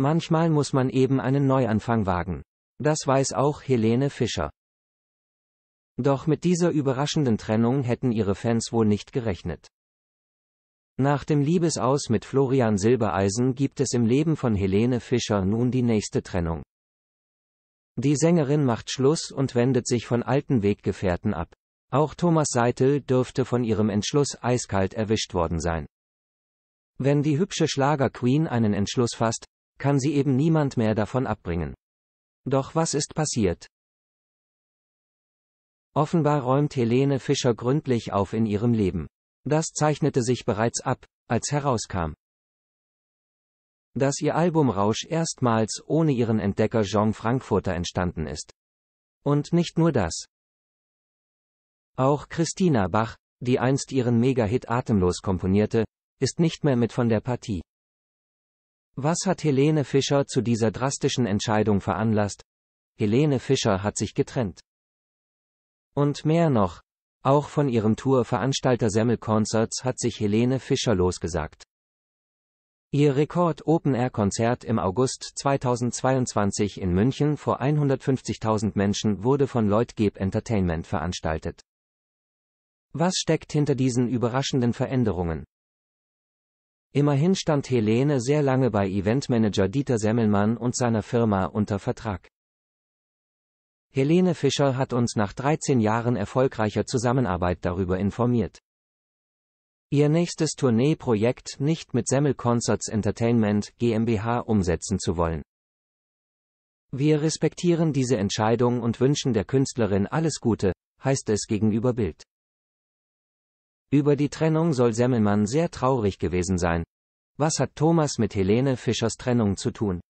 Manchmal muss man eben einen Neuanfang wagen. Das weiß auch Helene Fischer. Doch mit dieser überraschenden Trennung hätten ihre Fans wohl nicht gerechnet. Nach dem Liebesaus mit Florian Silbereisen gibt es im Leben von Helene Fischer nun die nächste Trennung. Die Sängerin macht Schluss und wendet sich von alten Weggefährten ab. Auch Thomas Seitel dürfte von ihrem Entschluss eiskalt erwischt worden sein. Wenn die hübsche Schlagerqueen einen Entschluss fasst, kann sie eben niemand mehr davon abbringen. Doch was ist passiert? Offenbar räumt Helene Fischer gründlich auf in ihrem Leben. Das zeichnete sich bereits ab, als herauskam, dass ihr Album Rausch erstmals ohne ihren Entdecker Jean Frankfurter entstanden ist. Und nicht nur das. Auch Christina Bach, die einst ihren Mega-Hit atemlos komponierte, ist nicht mehr mit von der Partie. Was hat Helene Fischer zu dieser drastischen Entscheidung veranlasst? Helene Fischer hat sich getrennt. Und mehr noch, auch von ihrem Tourveranstalter Semmel Concerts hat sich Helene Fischer losgesagt. Ihr Rekord-Open-Air-Konzert im August 2022 in München vor 150.000 Menschen wurde von Lloyd Leutgeb Entertainment veranstaltet. Was steckt hinter diesen überraschenden Veränderungen? Immerhin stand Helene sehr lange bei Eventmanager Dieter Semmelmann und seiner Firma unter Vertrag. Helene Fischer hat uns nach 13 Jahren erfolgreicher Zusammenarbeit darüber informiert. Ihr nächstes Tourneeprojekt nicht mit Semmel Concerts Entertainment GmbH umsetzen zu wollen. Wir respektieren diese Entscheidung und wünschen der Künstlerin alles Gute, heißt es gegenüber Bild. Über die Trennung soll Semmelmann sehr traurig gewesen sein. Was hat Thomas mit Helene Fischers Trennung zu tun?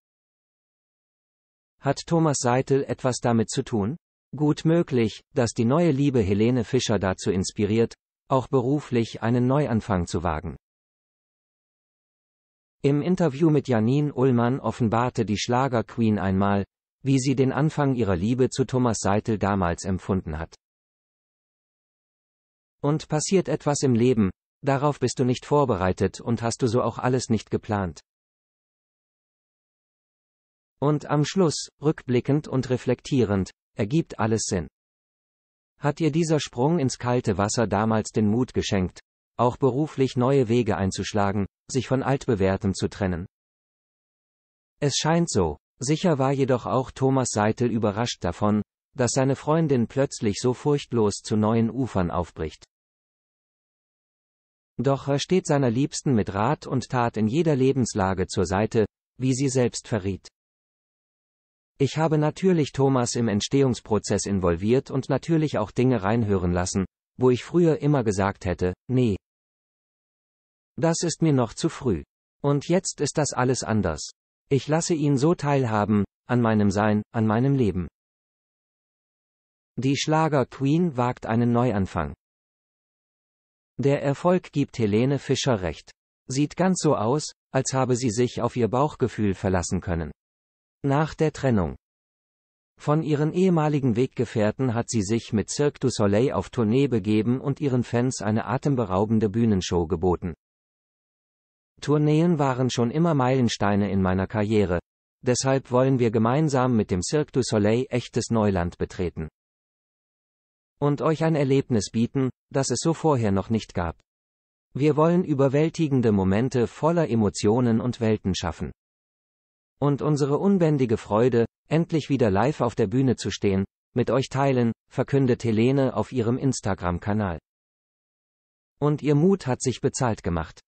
Hat Thomas Seitel etwas damit zu tun? Gut möglich, dass die neue Liebe Helene Fischer dazu inspiriert, auch beruflich einen Neuanfang zu wagen. Im Interview mit Janine Ullmann offenbarte die Schlagerqueen einmal, wie sie den Anfang ihrer Liebe zu Thomas Seitel damals empfunden hat. Und passiert etwas im Leben, darauf bist du nicht vorbereitet und hast du so auch alles nicht geplant. Und am Schluss, rückblickend und reflektierend, ergibt alles Sinn. Hat ihr dieser Sprung ins kalte Wasser damals den Mut geschenkt, auch beruflich neue Wege einzuschlagen, sich von altbewährtem zu trennen? Es scheint so. Sicher war jedoch auch Thomas Seitel überrascht davon, dass seine Freundin plötzlich so furchtlos zu neuen Ufern aufbricht. Doch er steht seiner Liebsten mit Rat und Tat in jeder Lebenslage zur Seite, wie sie selbst verriet. Ich habe natürlich Thomas im Entstehungsprozess involviert und natürlich auch Dinge reinhören lassen, wo ich früher immer gesagt hätte, nee. Das ist mir noch zu früh. Und jetzt ist das alles anders. Ich lasse ihn so teilhaben, an meinem Sein, an meinem Leben. Die Schlager-Queen wagt einen Neuanfang. Der Erfolg gibt Helene Fischer recht. Sieht ganz so aus, als habe sie sich auf ihr Bauchgefühl verlassen können. Nach der Trennung von ihren ehemaligen Weggefährten hat sie sich mit Cirque du Soleil auf Tournee begeben und ihren Fans eine atemberaubende Bühnenshow geboten. Tourneen waren schon immer Meilensteine in meiner Karriere. Deshalb wollen wir gemeinsam mit dem Cirque du Soleil echtes Neuland betreten und euch ein Erlebnis bieten, das es so vorher noch nicht gab. Wir wollen überwältigende Momente voller Emotionen und Welten schaffen. Und unsere unbändige Freude, endlich wieder live auf der Bühne zu stehen, mit euch teilen, verkündet Helene auf ihrem Instagram-Kanal. Und ihr Mut hat sich bezahlt gemacht.